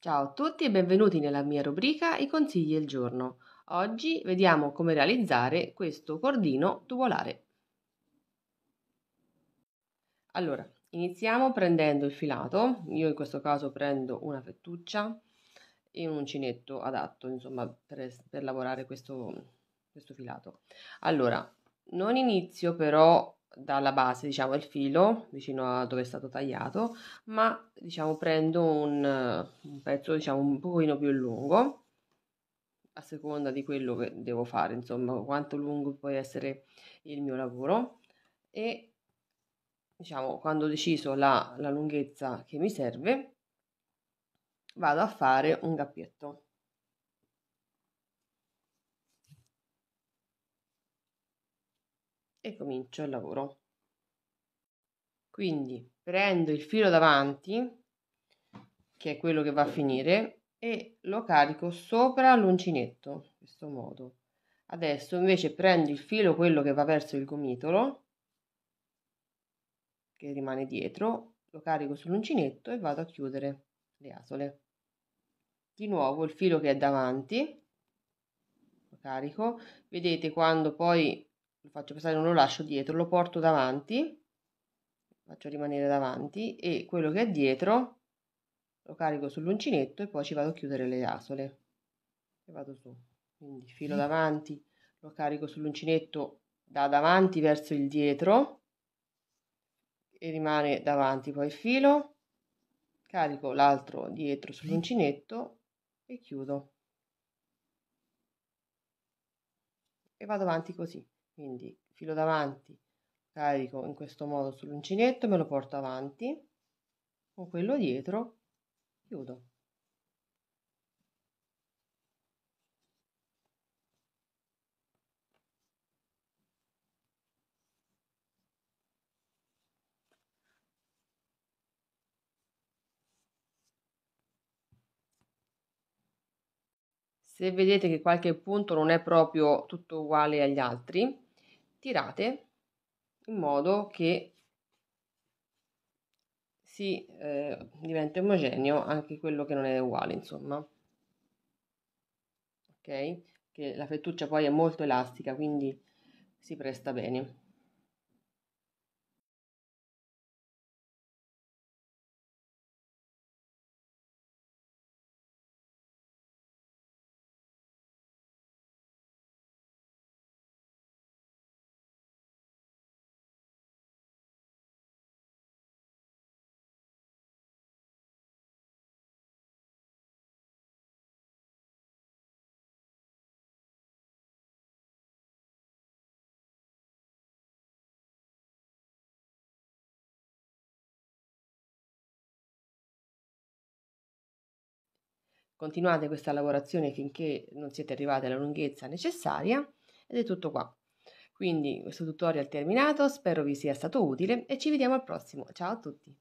Ciao a tutti e benvenuti nella mia rubrica I consigli del giorno. Oggi vediamo come realizzare questo cordino tubolare. Allora, iniziamo prendendo il filato, io in questo caso prendo una fettuccia e un uncinetto adatto, insomma, per, per lavorare questo, questo filato. Allora, non inizio però dalla base, diciamo, il filo vicino a dove è stato tagliato, ma diciamo prendo un, un pezzo diciamo un pochino più lungo a seconda di quello che devo fare, insomma, quanto lungo può essere il mio lavoro e diciamo quando ho deciso la, la lunghezza che mi serve vado a fare un gappietto e comincio il lavoro. Quindi prendo il filo davanti, che è quello che va a finire, e lo carico sopra l'uncinetto, in questo modo. Adesso invece prendo il filo, quello che va verso il gomitolo, che rimane dietro, lo carico sull'uncinetto e vado a chiudere le asole. Di nuovo il filo che è davanti, lo carico. Vedete quando poi lo faccio passare, non lo lascio dietro, lo porto davanti, faccio rimanere davanti e quello che è dietro lo carico sull'uncinetto e poi ci vado a chiudere le asole e vado su. Quindi filo davanti, lo carico sull'uncinetto da davanti verso il dietro e rimane davanti poi il filo, carico l'altro dietro sull'uncinetto e chiudo. E vado avanti così quindi filo davanti carico in questo modo sull'uncinetto me lo porto avanti con quello dietro chiudo se vedete che qualche punto non è proprio tutto uguale agli altri tirate in modo che si eh, diventi omogeneo anche quello che non è uguale insomma ok che la fettuccia poi è molto elastica quindi si presta bene Continuate questa lavorazione finché non siete arrivati alla lunghezza necessaria ed è tutto qua. Quindi questo tutorial è terminato, spero vi sia stato utile e ci vediamo al prossimo. Ciao a tutti!